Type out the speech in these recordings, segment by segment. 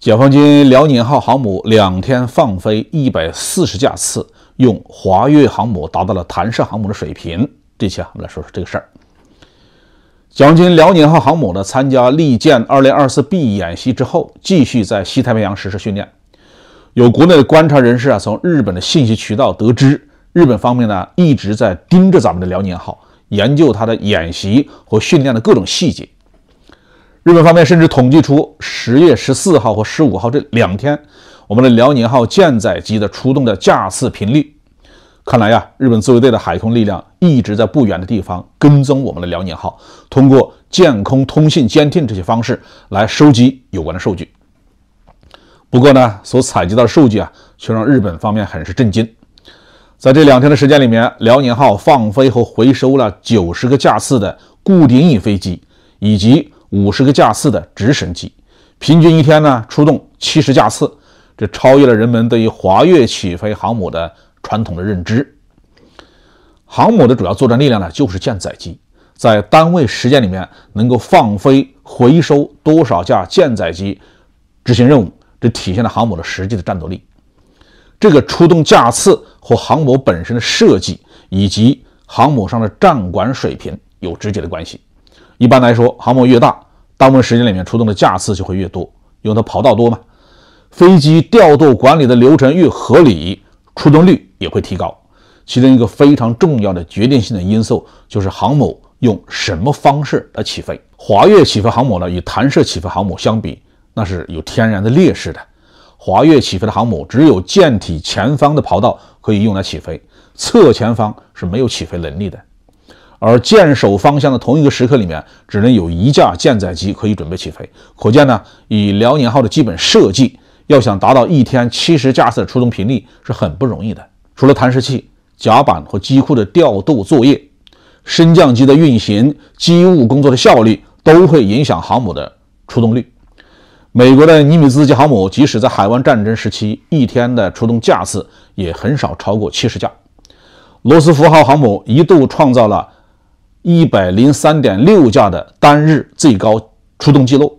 解放军辽宁号航母两天放飞一百四十架次，用华跃航母达到了弹射航母的水平。这期我们来说说这个事儿。解放军辽宁号航母呢，参加利剑二零二四 B 演习之后，继续在西太平洋实施训练。有国内的观察人士啊，从日本的信息渠道得知，日本方面呢一直在盯着咱们的辽宁号，研究它的演习和训练的各种细节。日本方面甚至统计出十月十四号和十五号这两天，我们的辽宁号舰载机的出动的架次频率。看来呀，日本自卫队的海空力量一直在不远的地方跟踪我们的辽宁号，通过舰空通信监听这些方式来收集有关的数据。不过呢，所采集到的数据啊，却让日本方面很是震惊。在这两天的时间里面，辽宁号放飞和回收了九十个架次的固定翼飞机，以及。五十个架次的直升机，平均一天呢出动七十架次，这超越了人们对于滑跃起飞航母的传统的认知。航母的主要作战力量呢就是舰载机，在单位时间里面能够放飞回收多少架舰载机执行任务，这体现了航母的实际的战斗力。这个出动架次和航母本身的设计以及航母上的战管水平有直接的关系。一般来说，航母越大，当轮时间里面出动的架次就会越多，因为它跑道多嘛。飞机调度管理的流程越合理，出动率也会提高。其中一个非常重要的决定性的因素就是航母用什么方式来起飞。滑跃起飞航母呢，与弹射起飞航母相比，那是有天然的劣势的。滑跃起飞的航母只有舰体前方的跑道可以用来起飞，侧前方是没有起飞能力的。而舰首方向的同一个时刻里面，只能有一架舰载机可以准备起飞。可见呢，以辽宁号的基本设计，要想达到一天七十架次的出动频率是很不容易的。除了弹射器、甲板和机库的调度作业、升降机的运行、机务工作的效率，都会影响航母的出动率。美国的尼米兹级航母，即使在海湾战争时期，一天的出动架次也很少超过七十架。罗斯福号航母一度创造了。一百零三点六架的单日最高出动记录，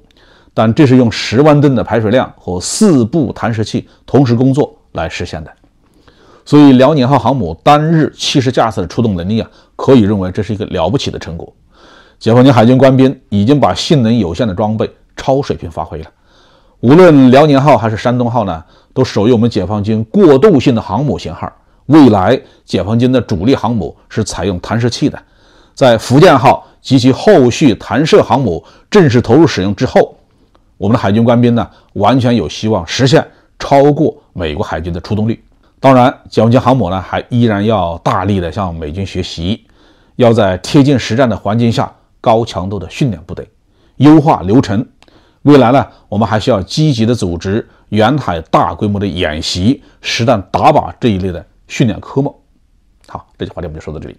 但这是用十万吨的排水量和四部弹射器同时工作来实现的。所以，辽宁号航母单日七十架次的出动能力啊，可以认为这是一个了不起的成果。解放军海军官兵已经把性能有限的装备超水平发挥了。无论辽宁号还是山东号呢，都属于我们解放军过渡性的航母型号。未来，解放军的主力航母是采用弹射器的。在福建号及其后续弹射航母正式投入使用之后，我们的海军官兵呢，完全有希望实现超过美国海军的出动率。当然，解放军航母呢，还依然要大力的向美军学习，要在贴近实战的环境下高强度的训练部队，优化流程。未来呢，我们还需要积极的组织远海大规模的演习、实弹打靶这一类的训练科目。好，这句话题我们就说到这里。